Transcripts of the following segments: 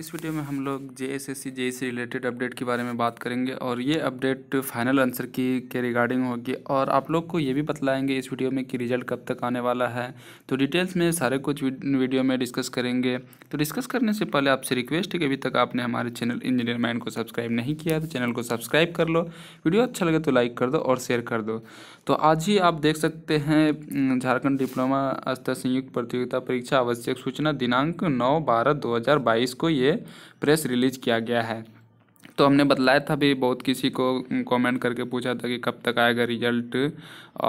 इस वीडियो में हम लोग जे एस एस सी जे से रिलेटेड अपडेट के बारे में बात करेंगे और ये अपडेट फाइनल आंसर की के रिगार्डिंग होगी और आप लोग को ये भी बतलाएंगे इस वीडियो में कि रिजल्ट कब तक आने वाला है तो डिटेल्स में सारे कुछ वीडियो में डिस्कस करेंगे तो डिस्कस करने से पहले आपसे रिक्वेस्ट है कि अभी तक आपने हमारे चैनल इंजीनियर माइंड को सब्सक्राइब नहीं किया तो चैनल को सब्सक्राइब कर लो वीडियो अच्छा लगे तो लाइक कर दो और शेयर कर दो तो आज ही आप देख सकते हैं झारखंड डिप्लोमा स्तर संयुक्त प्रतियोगिता परीक्षा आवश्यक सूचना दिनांक नौ बारह दो को ये लिए प्रेस रिलीज किया गया है तो हमने बताया था भी बहुत किसी को कमेंट करके पूछा था कि कब तक आएगा रिजल्ट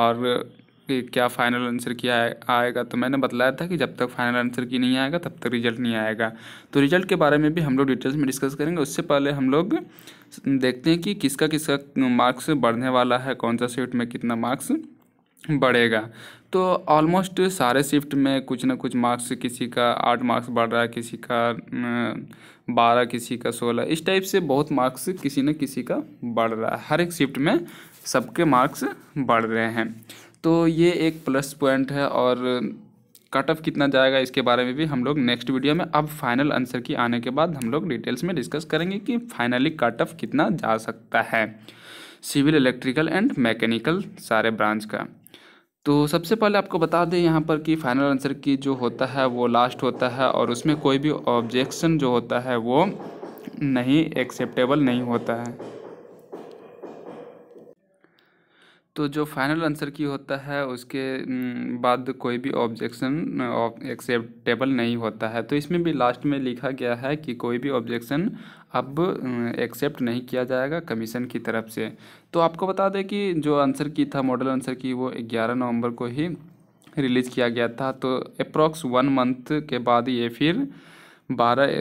और क्या फाइनल आंसर किया आएगा तो मैंने बताया था कि जब तक फाइनल आंसर की नहीं आएगा तब तक रिजल्ट नहीं आएगा तो रिजल्ट के बारे में भी हम लोग डिटेल्स में डिस्कस करेंगे उससे पहले हम लोग देखते हैं कि किसका किसका मार्क्स बढ़ने वाला है कौन सा सीट में कितना मार्क्स बढ़ेगा तो ऑलमोस्ट सारे शिफ्ट में कुछ ना कुछ मार्क्स किसी का आठ मार्क्स बढ़ रहा है किसी का बारह किसी का सोलह इस टाइप से बहुत मार्क्स किसी न किसी का बढ़ रहा है हर एक शिफ्ट में सबके मार्क्स बढ़ रहे हैं तो ये एक प्लस पॉइंट है और कट ऑफ कितना जाएगा इसके बारे में भी हम लोग नेक्स्ट वीडियो में अब फाइनल आंसर की आने के बाद हम लोग डिटेल्स में डिस्कस करेंगे कि फाइनली कट ऑफ कितना जा सकता है सिविल इलेक्ट्रिकल एंड मैकेनिकल सारे ब्रांच का तो सबसे पहले आपको बता दें यहाँ पर कि फाइनल आंसर की जो होता है वो लास्ट होता है और उसमें कोई भी ऑब्जेक्शन जो होता है वो नहीं एक्सेप्टेबल नहीं होता है तो जो फाइनल आंसर की होता है उसके हम्म, बाद कोई भी ऑब्जेक्शन एक्सेप्टेबल नहीं होता है तो इसमें भी लास्ट में लिखा गया है कि कोई भी ऑब्जेक्शन अब एक्सेप्ट नहीं किया जाएगा कमीशन की तरफ से तो आपको बता दें कि जो आंसर की था मॉडल आंसर की वो ग्यारह नवंबर को ही रिलीज़ किया गया था तो अप्रॉक्स वन मंथ के बाद ये फिर बारह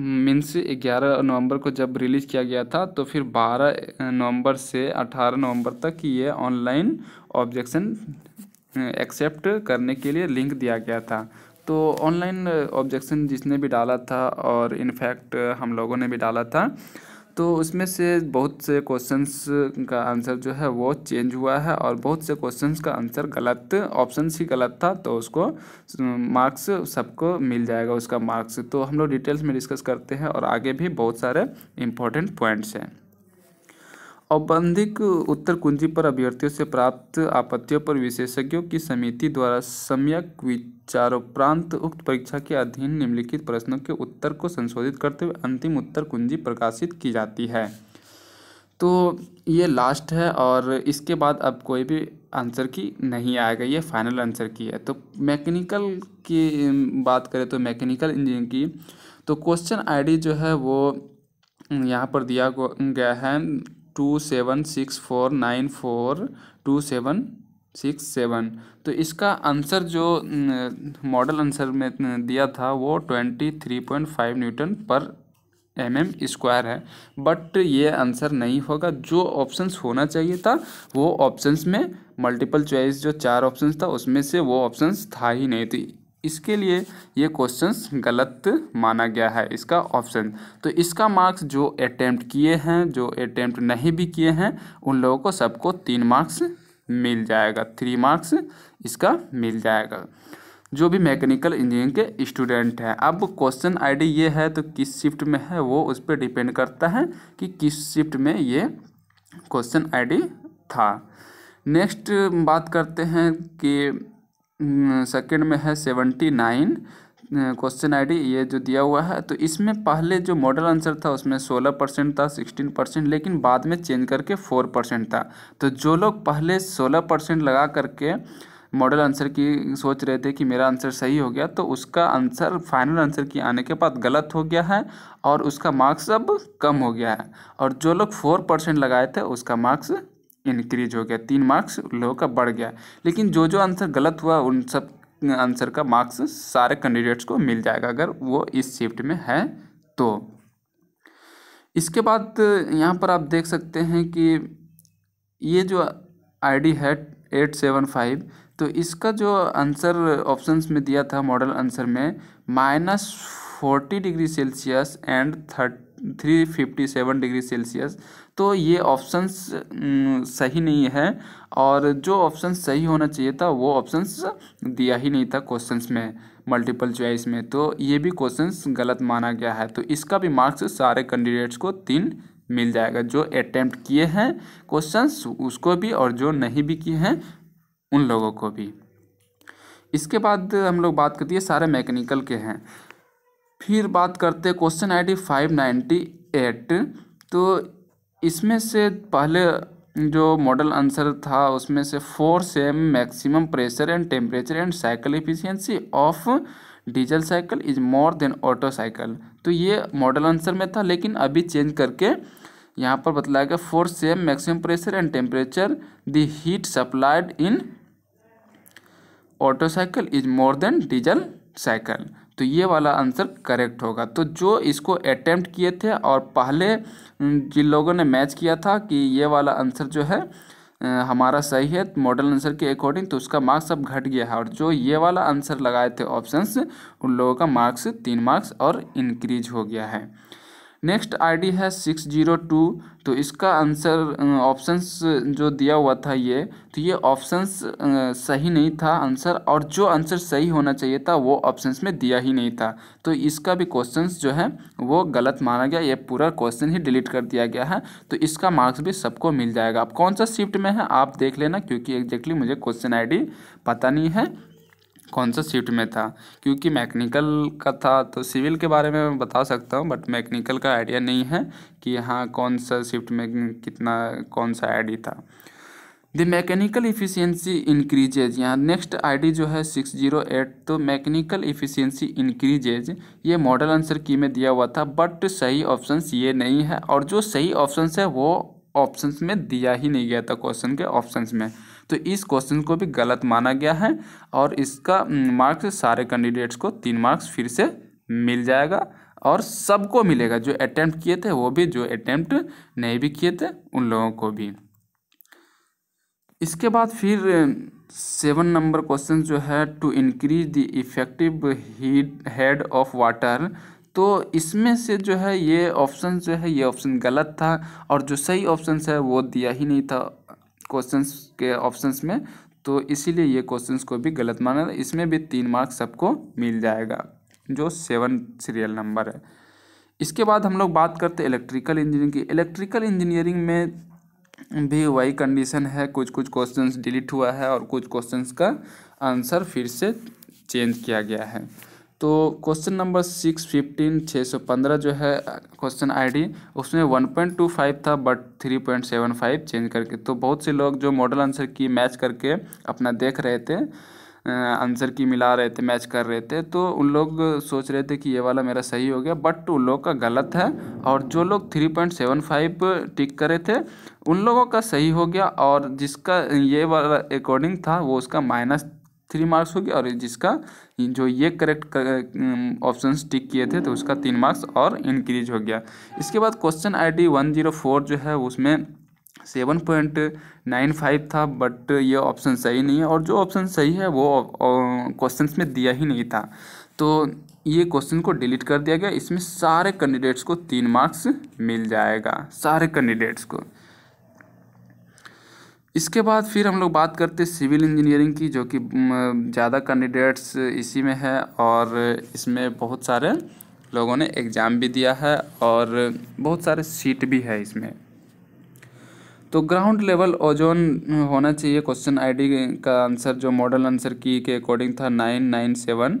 मीन्स ग्यारह नवंबर को जब रिलीज़ किया गया था तो फिर बारह नवंबर से अठारह नवंबर तक ये ऑनलाइन ऑब्जेक्शन एक्सेप्ट करने के लिए लिंक दिया गया था तो ऑनलाइन ऑब्जेक्शन जिसने भी डाला था और इनफैक्ट हम लोगों ने भी डाला था तो उसमें से बहुत से क्वेश्चंस का आंसर जो है वो चेंज हुआ है और बहुत से क्वेश्चंस का आंसर गलत ऑप्शन ही गलत था तो उसको मार्क्स सबको मिल जाएगा उसका मार्क्स तो हम लोग डिटेल्स में डिस्कस करते हैं और आगे भी बहुत सारे इम्पोर्टेंट पॉइंट्स हैं औबंधिक उत्तर कुंजी पर अभ्यर्थियों से प्राप्त आपत्तियों पर विशेषज्ञों की समिति द्वारा सम्यक विचारोपरांत उक्त परीक्षा के अधीन निम्नलिखित प्रश्नों के उत्तर को संशोधित करते हुए अंतिम उत्तर कुंजी प्रकाशित की जाती है तो ये लास्ट है और इसके बाद अब कोई भी आंसर की नहीं आएगा ये फाइनल आंसर की है तो मैकेनिकल की बात करें तो मैकेनिकल इंजीनियरिंग की तो क्वेश्चन आईडी जो है वो यहाँ पर दिया गया है two seven six four nine four two seven six seven तो इसका आंसर जो मॉडल आंसर में दिया था वो twenty three point five newton per m m square है बट ये आंसर नहीं होगा जो ऑप्शंस होना चाहिए था वो ऑप्शंस में मल्टीपल चॉइस जो चार ऑप्शंस था उसमें से वो ऑप्शंस था ही नहीं थी तो इसके लिए ये क्वेश्चंस गलत माना गया है इसका ऑप्शन तो इसका मार्क्स जो अटैम्प्ट किए हैं जो अटैम्प्ट नहीं भी किए हैं उन लोगों को सबको तीन मार्क्स मिल जाएगा थ्री मार्क्स इसका मिल जाएगा जो भी मैकेनिकल इंजीनियरिंग के स्टूडेंट हैं अब क्वेश्चन आईडी ये है तो किस शिफ्ट में है वो उस पर डिपेंड करता है कि किस शिफ्ट में ये क्वेश्चन आईडी था नेक्स्ट बात करते हैं कि सेकंड में है सेवेंटी नाइन क्वेश्चन आईडी ये जो दिया हुआ है तो इसमें पहले जो मॉडल आंसर था उसमें सोलह परसेंट था सिक्सटीन परसेंट लेकिन बाद में चेंज करके फोर परसेंट था तो जो लोग पहले सोलह परसेंट लगा करके मॉडल आंसर की सोच रहे थे कि मेरा आंसर सही हो गया तो उसका आंसर फाइनल आंसर की आने के बाद गलत हो गया है और उसका मार्क्स अब कम हो गया है और जो लोग फोर परसेंट लगाए थे उसका मार्क्स इंक्रीज हो गया तीन मार्क्स लोगों का बढ़ गया लेकिन जो जो आंसर गलत हुआ उन सब आंसर का मार्क्स सारे कैंडिडेट्स को मिल जाएगा अगर वो इस शिफ्ट में है तो इसके बाद यहाँ पर आप देख सकते हैं कि ये जो आईडी है एट सेवन फाइव तो इसका जो आंसर ऑप्शंस में दिया था मॉडल आंसर में minus forty degree Celsius and thirty three fifty seven degree Celsius तो ये ऑप्शंस सही नहीं है और जो ऑप्शन सही होना चाहिए था वो ऑप्शंस दिया ही नहीं था क्वेश्चंस में मल्टीपल चॉइस में तो ये भी क्वेश्चंस गलत माना गया है तो इसका भी मार्क्स सारे कैंडिडेट्स को तीन मिल जाएगा जो अटैम्प्ट किए हैं क्वेश्चंस उसको भी और जो नहीं भी किए हैं उन लोगों को भी इसके बाद हम लोग बात करती है सारे मैकेनिकल के हैं फिर बात करते हैं क्वेश्चन नाइन्टी एट तो इसमें से पहले जो मॉडल आंसर था उसमें से for same maximum pressure and temperature and cycle efficiency of diesel cycle is more than Otto cycle तो ये मॉडल आंसर में था लेकिन अभी चेंज करके यहाँ पर बतलाया गया for same maximum pressure and temperature the heat supplied in Otto cycle is more than diesel cycle तो ये वाला आंसर करेक्ट होगा तो जो इसको अटैम्प्ट किए थे और पहले जिन लोगों ने मैच किया था कि ये वाला आंसर जो है हमारा सही है मॉडल आंसर के अकॉर्डिंग तो उसका मार्क्स अब घट गया है और जो ये वाला आंसर लगाए थे ऑप्शंस उन लोगों का मार्क्स तीन मार्क्स और इनक्रीज हो गया है नेक्स्ट आईडी है सिक्स जीरो टू तो इसका आंसर ऑप्शंस जो दिया हुआ था ये तो ये ऑप्शंस सही नहीं था आंसर और जो आंसर सही होना चाहिए था वो ऑप्शंस में दिया ही नहीं था तो इसका भी क्वेश्चंस जो है वो गलत माना गया ये पूरा क्वेश्चन ही डिलीट कर दिया गया है तो इसका मार्क्स भी सबको मिल जाएगा अब कौन सा शिफ्ट में है आप देख लेना क्योंकि एग्जैक्टली मुझे क्वेश्चन आई पता नहीं है कौन सा शिफ्ट में था क्योंकि मैकेनिकल का था तो सिविल के बारे में मैं बता सकता हूँ बट मैकेनिकल का आइडिया नहीं है कि हाँ कौन सा शिफ्ट में कितना कौन सा आई था द मैकेनिकल इफिशियंसी इंक्रीजेज यहाँ नेक्स्ट आईडी जो है सिक्स जीरो एट तो मैकेनिकल इफिशियंसी इंक्रीजेज ये मॉडल आंसर की में दिया हुआ था बट सही ऑप्शन ये नहीं है और जो सही ऑप्शन है वो ऑप्शंस में दिया ही नहीं गया था क्वेश्चन के ऑप्शंस में तो इस क्वेश्चन को भी गलत माना गया है और इसका मार्क्स सारे कैंडिडेट्स को तीन मार्क्स फिर से मिल जाएगा और सबको मिलेगा जो अटैम्प्ट किए थे वो भी जो अटैम्प्ट नहीं भी किए थे उन लोगों को भी इसके बाद फिर सेवन नंबर क्वेश्चन जो है to increase the effective heat head of water तो इसमें से जो है ये ऑप्शन जो है ये ऑप्शन गलत था और जो सही ऑप्शन है वो दिया ही नहीं था क्वेश्चंस के ऑप्शंस में तो इसीलिए ये क्वेश्चंस को भी गलत माना इसमें भी तीन मार्क्स सबको मिल जाएगा जो सेवन सीरियल नंबर है इसके बाद हम लोग बात करते इलेक्ट्रिकल इंजीनियरिंग की इलेक्ट्रिकल इंजीनियरिंग में भी वही कंडीशन है कुछ कुछ क्वेश्चंस डिलीट हुआ है और कुछ क्वेश्चंस का आंसर फिर से चेंज किया गया है तो क्वेश्चन नंबर सिक्स फिफ्टीन छः सौ पंद्रह जो है क्वेश्चन आईडी उसमें वन पॉइंट टू फाइव था but three point seven five change करके तो बहुत से लोग जो मॉडल आंसर की मैच करके अपना देख रहे थे आंसर अं, की मिला रहे थे मैच कर रहे थे तो उन लोग सोच रहे थे कि ये वाला मेरा सही हो गया बट उन लोग का गलत है और जो लोग three point seven five tick करे थे उन लोगों का सही हो गया और जिसका ये वाला अकॉर्डिंग था वो उसका माइनस थ्री मार्क्स हो गया और जिसका जो ये करेक्ट ऑप्शन टिक किए थे तो उसका तीन मार्क्स और इंक्रीज हो गया इसके बाद क्वेश्चन आईडी फोर जो है उसमें सेवन पॉइंट नाइन फाइव था बट ये ऑप्शन सही नहीं है और जो ऑप्शन सही है वो क्वेश्चन में दिया ही नहीं था तो ये क्वेश्चन को डिलीट कर दिया गया इसमें सारे कैंडिडेट्स को तीन मार्क्स मिल जाएगा सारे कैंडिडेट्स को इसके बाद फिर हम लोग बात करते हैं सिविल इंजीनियरिंग की जो कि ज़्यादा कैंडिडेट्स इसी में है और इसमें बहुत सारे लोगों ने एग्ज़ाम भी दिया है और बहुत सारे सीट भी है इसमें तो ग्राउंड लेवल ओजोन होना चाहिए क्वेश्चन आईडी का आंसर जो मॉडल आंसर की के अकॉर्डिंग था नाइन नाइन सेवन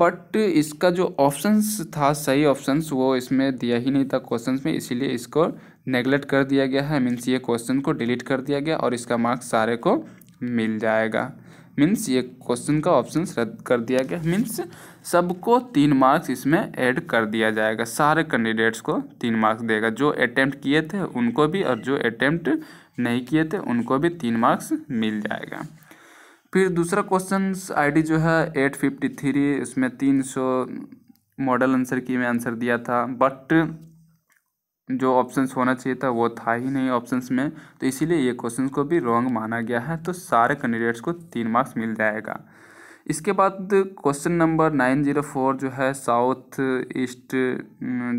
बट इसका जो ऑप्शंस था सही ऑप्शंस वो इसमें दिया ही नहीं था क्वेश्चंस में इसीलिए इसको नेगलेक्ट कर दिया गया है मीन्स ये क्वेश्चन को डिलीट कर दिया गया और इसका मार्क्स सारे को मिल जाएगा मीन्स ये क्वेश्चन का ऑप्शन रद्द कर दिया गया मीन्स सबको तीन मार्क्स इसमें ऐड कर दिया जाएगा सारे कैंडिडेट्स को तीन मार्क्स देगा जो अटैम्प्ट किए थे उनको भी और जो अटैम्प्ट नहीं किए थे उनको भी तीन मार्क्स मिल जाएगा फिर दूसरा क्वेश्चन आईडी जो है एट फिफ्टी थ्री उसमें तीन सौ मॉडल आंसर की में आंसर दिया था बट जो ऑप्शंस होना चाहिए था वो था ही नहीं ऑप्शंस में तो इसीलिए ये क्वेश्चन को भी रॉन्ग माना गया है तो सारे कैंडिडेट्स को तीन मार्क्स मिल जाएगा इसके बाद question number nine zero four जो है साउथ ईस्ट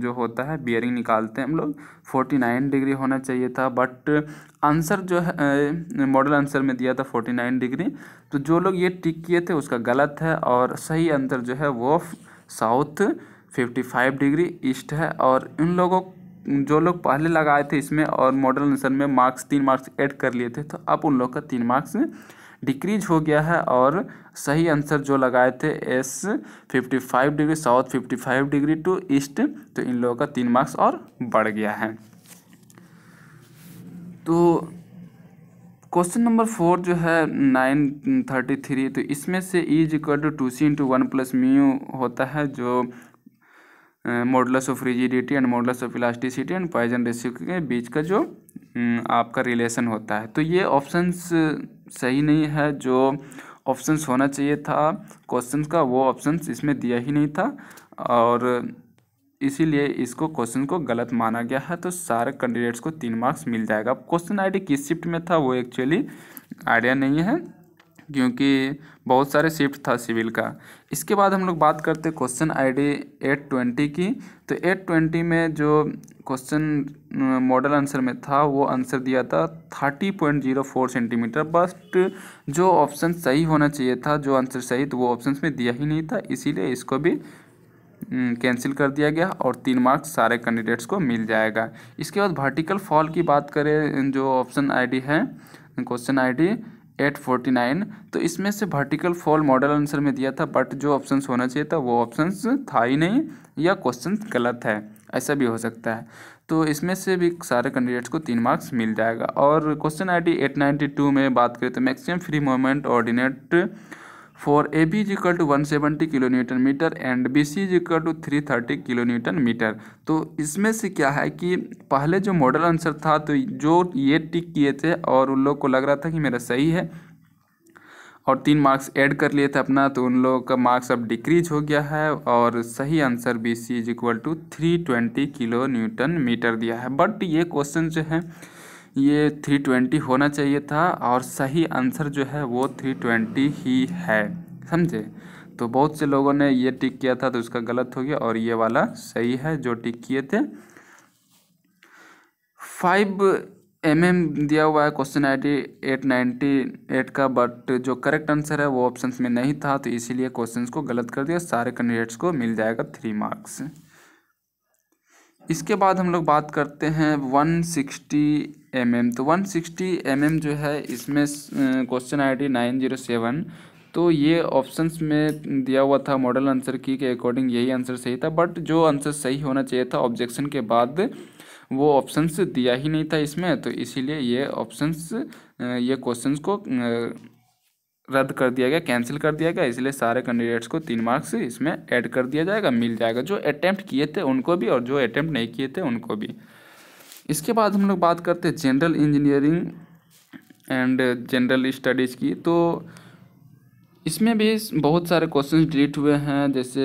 जो होता है बियरिंग निकालते हैं हम लोग फोर्टी नाइन डिग्री होना चाहिए था बट आंसर जो है मॉडल आंसर में दिया था फोर्टी नाइन डिग्री तो जो लोग ये टिक किए थे उसका गलत है और सही आंसर जो है वो south fifty five degree east है और इन लोगों जो लोग पहले लगाए थे इसमें और मॉडल आंसर में मार्क्स तीन मार्क्स ऐड कर लिए थे तो अब उन लोग का तीन मार्क्स डिक्रीज हो गया है और सही आंसर जो लगाए थे S fifty five degree south fifty five degree to east तो इन लोगों का तीन मार्क्स और बढ़ गया है तो क्वेश्चन नंबर फोर जो है नाइन थर्टी थ्री तो इसमें से is equal to two C into one plus mu होता है जो modulus of rigidity and modulus of elasticity and Poisson ratio के बीच का जो हम्म, आपका रिलेशन होता है तो ये ऑप्शंस सही नहीं है जो ऑप्शंस होना चाहिए था क्वेश्चंस का वो ऑप्शंस इसमें दिया ही नहीं था और इसीलिए इसको क्वेश्चन को गलत माना गया है तो सारे कैंडिडेट्स को तीन मार्क्स मिल जाएगा क्वेश्चन आईडी किस शिफ्ट में था वो एक्चुअली आइडिया नहीं है क्योंकि बहुत सारे शिफ्ट था सिविल का इसके बाद हम लोग बात करते क्वेश्चन आईडी ट्वेंटी की तो एट ट्वेंटी में जो क्वेश्चन मॉडल आंसर में था वो आंसर दिया था thirty point zero four centimetre but जो ऑप्शन सही होना चाहिए था जो आंसर सही तो वो ऑप्शन में दिया ही नहीं था इसीलिए इसको भी कैंसिल कर दिया गया और तीन मार्क्स सारे कैंडिडेट्स को मिल जाएगा इसके बाद वर्टिकल फॉल की बात करें जो ऑप्शन आईडी है question ID eight forty nine तो इसमें से वर्टिकल फॉल मॉडल आंसर में दिया था बट जो ऑप्शन होना चाहिए था वो ऑप्शन था ही नहीं या क्वेश्चन गलत है ऐसा भी हो सकता है तो इसमें से भी सारे कैंडिडेट्स को तीन मार्क्स मिल जाएगा और क्वेश्चन आईडी टू में बात करें तो maximum free moment ordinate for A B is equal to one seventy kilonewton metre and B C is equal to three thirty kilonewton metre तो इसमें से क्या है कि पहले जो मॉडल आंसर था तो जो ये टिक किए थे और उन लोग को लग रहा था कि मेरा सही है और तीन मार्क्स ऐड कर लिए थे अपना तो उन लोगों का मार्क्स अब डिक्रीज हो गया है और सही answer B C is equal to three twenty kilonewton metre दिया है बट ये क्वेश्चन जो है ये 320 होना चाहिए था और सही आंसर जो है वो 320 ही है समझे तो बहुत से लोगों ने ये टिक किया था तो उसका गलत हो गया और ये वाला सही है जो टिक किए थे फाइव एम एम दिया हुआ है question I D eight ninety eight का बट जो करेक्ट आंसर है वो ऑप्शन में नहीं था तो इसीलिए क्वेश्चन को गलत कर दिया सारे कैंडिडेट्स को मिल जाएगा थ्री मार्क्स इसके बाद हम लोग बात करते हैं 160 सिक्सटी mm. तो 160 सिक्सटी mm जो है इसमें question I D nine zero seven तो ये ऑप्शंस में दिया हुआ था मॉडल आंसर की के अकॉर्डिंग यही आंसर सही था बट जो आंसर सही होना चाहिए था ऑब्जेक्शन के बाद वो ऑप्शंस दिया ही नहीं था इसमें तो इसीलिए ये ऑप्शंस ये क्वेश्चंस को रद्द कर दिया गया कैंसिल कर दिया गया इसलिए सारे कैंडिडेट्स को तीन मार्क्स इसमें ऐड कर दिया जाएगा मिल जाएगा जो अटैम्प्ट किए थे उनको भी और जो अटैम्प्ट नहीं किए थे उनको भी इसके बाद हम लोग बात करते हैं general engineering and general studies की तो इसमें भी बहुत सारे क्वेश्चन डिलीट हुए हैं जैसे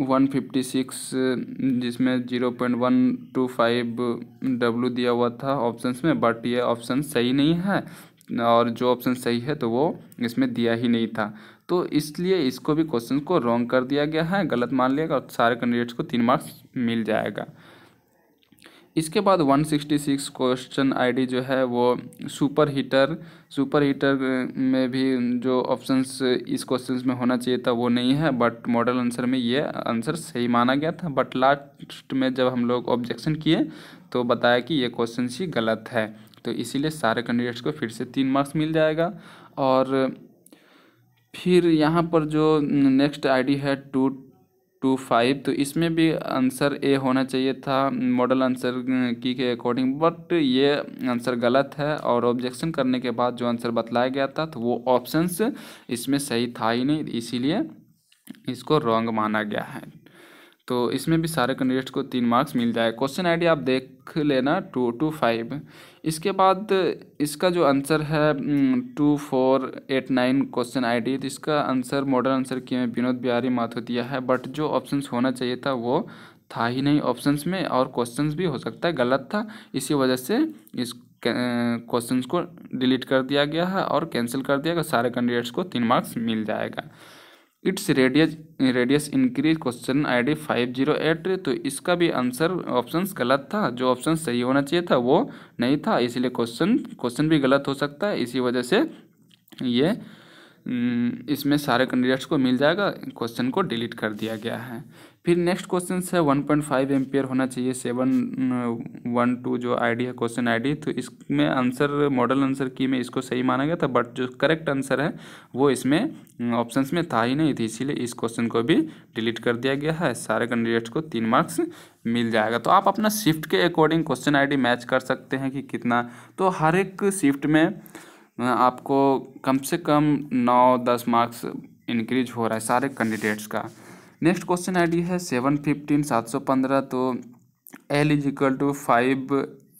156 जिसमें 0.125 डब्ल्यू दिया हुआ था ऑप्शंस में बट ये ऑप्शन सही नहीं है और जो ऑप्शन सही है तो वो इसमें दिया ही नहीं था तो इसलिए इसको भी क्वेश्चन को रॉन्ग कर दिया गया है गलत मान लिया और सारे कैंडिडेट्स को तीन मार्क्स मिल जाएगा इसके बाद 166 क्वेश्चन आईडी जो है वो सुपर हीटर सुपर हीटर में भी जो ऑप्शंस इस क्वेश्चन में होना चाहिए था वो नहीं है बट मॉडल आंसर में ये आंसर सही माना गया था बट लास्ट में जब हम लोग ऑब्जेक्शन किए तो बताया कि ये क्वेश्चन ही गलत है तो इसीलिए सारे कैंडिडेट्स को फिर से तीन मार्क्स मिल जाएगा और फिर यहाँ पर जो नेक्स्ट आईडी है टू टू फाइव तो इसमें भी आंसर ए होना चाहिए था मॉडल आंसर की के अकॉर्डिंग बट ये आंसर गलत है और ऑब्जेक्शन करने के बाद जो आंसर बतलाया गया था तो वो ऑप्शंस इसमें सही था ही नहीं इसीलिए इसको रॉन्ग माना गया है तो इसमें भी सारे कैंडिडेट्स को तीन मार्क्स मिल जाए क्वेश्चन आईडी आप देख लेना टू टू फाइव इसके बाद इसका जो आंसर है two four eight nine question ID तो इसका आंसर मॉडल आंसर किए हैं विनोद बिहारी माथो दिया है बट जो ऑप्शंस होना चाहिए था वो था ही नहीं ऑप्शंस में और क्वेश्चंस भी हो सकता है गलत था इसी वजह से इस क्वेश्चंस को डिलीट कर दिया गया है और कैंसिल कर दिया गया सारे कैंडिडेट्स को तीन मार्क्स मिल जाएगा its radius radius increase question ID five zero eight तो इसका भी आंसर ऑप्शन गलत था जो ऑप्शन सही होना चाहिए था वो नहीं था इसलिए क्वेश्चन क्वेश्चन भी गलत हो सकता है इसी वजह से ये हम्म, इसमें सारे कैंडिडेट्स को मिल जाएगा क्वेश्चन को डिलीट कर दिया गया है फिर नेक्स्ट क्वेश्चन है वन पॉइंट फाइव एम्पियर होना चाहिए सेवन वन टू जो आईडी है क्वेश्चन आईडी तो इसमें आंसर मॉडल आंसर की में इसको सही माना गया था बट जो करेक्ट आंसर है वो इसमें ऑप्शंस uh, में था ही नहीं थी तो इसीलिए इस क्वेश्चन को भी डिलीट कर दिया गया है सारे कैंडिडेट्स को तीन मार्क्स मिल जाएगा तो आप अपना शिफ्ट के अकॉर्डिंग क्वेश्चन आई मैच कर सकते हैं कि कितना तो हर एक शिफ्ट में आपको कम से कम नौ दस मार्क्स इंक्रीज हो रहा है सारे कैंडिडेट्स का नेक्स्ट क्वेश्चन आईडी है सेवन फिफ्टीन सात सौ पंद्रह तो L is equal to five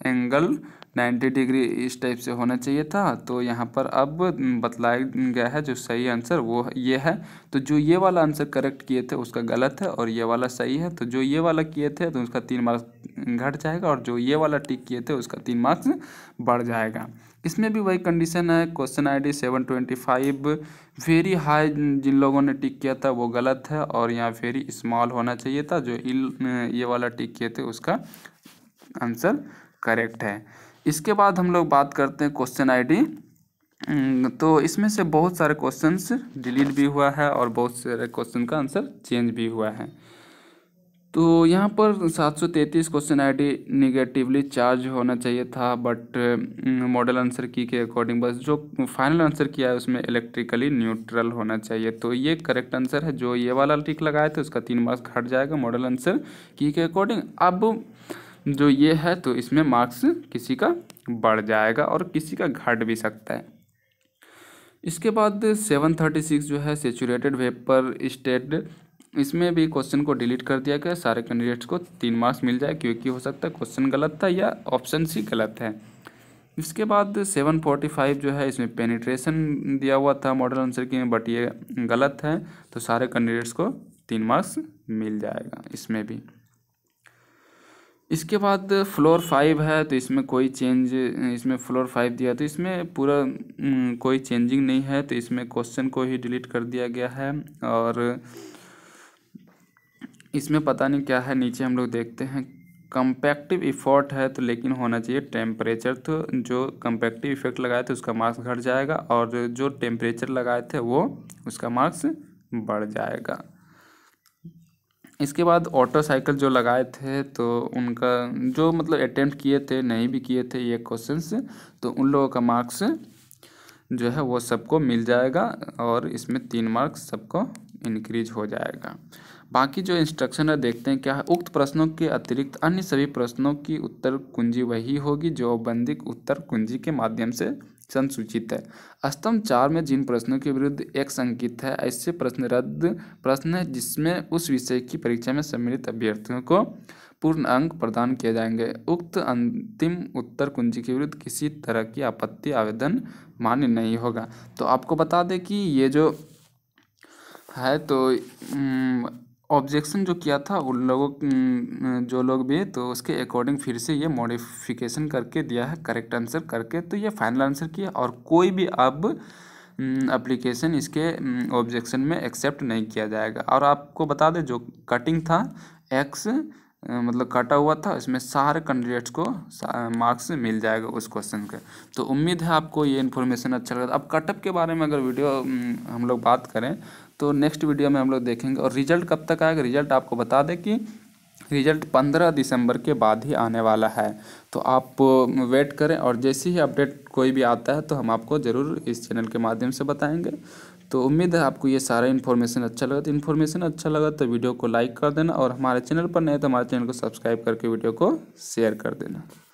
angle ninety degree इस टाइप से होना चाहिए था तो यहाँ पर अब बतलाया गया है जो सही आंसर वो ये है तो जो ये वाला आंसर करेक्ट किए थे उसका गलत है और ये वाला सही है तो जो ये वाला किए थे तो उसका तीन मार्क्स घट जाएगा और जो ये वाला टिक किए थे उसका तीन मार्क्स बढ़ जाएगा इसमें भी वही कंडीशन है क्वेश्चन आईडी 725 वेरी हाई जिन लोगों ने टिक किया था वो गलत है और यहाँ वेरी स्मॉल होना चाहिए था जो इल ये वाला टिक किए थे उसका आंसर करेक्ट है इसके बाद हम लोग बात करते हैं क्वेश्चन आईडी तो इसमें से बहुत सारे क्वेश्चंस डिलीट भी हुआ है और बहुत सारे क्वेश्चन का आंसर चेंज भी हुआ है तो यहाँ पर 733 क्वेश्चन आईडी निगेटिवली चार्ज होना चाहिए था बट मॉडल आंसर की के अकॉर्डिंग बस जो फाइनल आंसर किया है उसमें इलेक्ट्रिकली न्यूट्रल होना चाहिए तो ये करेक्ट आंसर है जो ये वाला टिक लगाए थे उसका तीन मार्क्स घट जाएगा मॉडल आंसर की के अकॉर्डिंग अब जो ये है तो इसमें मार्क्स किसी का बढ़ जाएगा और किसी का घट भी सकता है इसके बाद सेवन थर्टी सिक्स जो है सेचूरेटेड वेपर स्टेट इसमें भी क्वेश्चन को डिलीट कर दिया गया सारे कैंडिडेट्स को तीन मार्क्स मिल जाए क्योंकि हो सकता है क्वेश्चन गलत था या ऑप्शन सी गलत है इसके बाद सेवन फोर्टी फाइव जो है इसमें पेनिट्रेशन दिया हुआ था मॉडल आंसर की बट ये गलत है तो सारे कैंडिडेट्स को तीन मार्क्स मिल जाएगा इसमें भी इसके बाद फ्लोर फाइव है तो इसमें कोई चेंज इसमें फ्लोर फाइव दिया तो इसमें पूरा हम्म, कोई चेंजिंग नहीं है तो इसमें क्वेश्चन को ही डिलीट कर दिया गया है और इसमें पता नहीं क्या है नीचे हम लोग देखते हैं कंपेक्टिव इफोर्ट है तो लेकिन होना चाहिए टेम्परेचर तो जो कंपेक्टिव इफेक्ट लगाए थे उसका मार्क्स घट जाएगा और जो टेम्परेचर लगाए थे वो उसका मार्क्स बढ़ जाएगा इसके बाद ऑटो साइकिल जो लगाए थे तो उनका जो मतलब अटेम्प्ट किए थे नहीं भी किए थे ये क्वेश्चन तो उन लोगों का मार्क्स जो है वो सबको मिल जाएगा और इसमें तीन मार्क्स सबको इनक्रीज हो जाएगा बाकी जो इंस्ट्रक्शन है देखते हैं क्या है उक्त प्रश्नों के अतिरिक्त अन्य सभी प्रश्नों की उत्तर कुंजी वही होगी जो बंदिक उत्तर कुंजी के माध्यम से संसूचित है अष्टम चार में जिन प्रश्नों के विरुद्ध एक संकित है ऐसे प्रश्न रद्द प्रश्न है जिसमें उस विषय की परीक्षा में सम्मिलित अभ्यर्थियों को पूर्ण अंक प्रदान किए जाएंगे उक्त अंतिम उत्तर कुंजी के विरुद्ध किसी तरह की आपत्ति आवेदन मान्य नहीं होगा तो आपको बता दें कि ये जो है तो ऑब्जेक्शन जो किया था उन लोगों जो लोग भी तो उसके अकॉर्डिंग फिर से ये मॉडिफिकेशन करके दिया है करेक्ट आंसर करके तो ये फाइनल आंसर किया और कोई भी अब अप्लीकेशन इसके ऑब्जेक्शन में एक्सेप्ट नहीं किया जाएगा और आपको बता दें जो कटिंग था एक्स मतलब काटा हुआ था इसमें सारे कैंडिडेट्स को मार्क्स मिल जाएगा उस क्वेश्चन के तो उम्मीद है आपको ये इन्फॉर्मेशन अच्छा लगा अब कटअप के बारे में अगर वीडियो हम लोग बात करें तो नेक्स्ट वीडियो में हम लोग देखेंगे और रिजल्ट कब तक आएगा रिजल्ट आपको बता दें कि रिजल्ट 15 दिसंबर के बाद ही आने वाला है तो आप वेट करें और जैसे ही अपडेट कोई भी आता है तो हम आपको ज़रूर इस चैनल के माध्यम से बताएंगे तो उम्मीद है आपको ये सारा इन्फॉर्मेशन अच्छा लगा तो इन्फॉर्मेशन अच्छा लगा तो वीडियो को लाइक कर देना और हमारे चैनल पर नए तो हमारे चैनल को सब्सक्राइब करके वीडियो को शेयर कर देना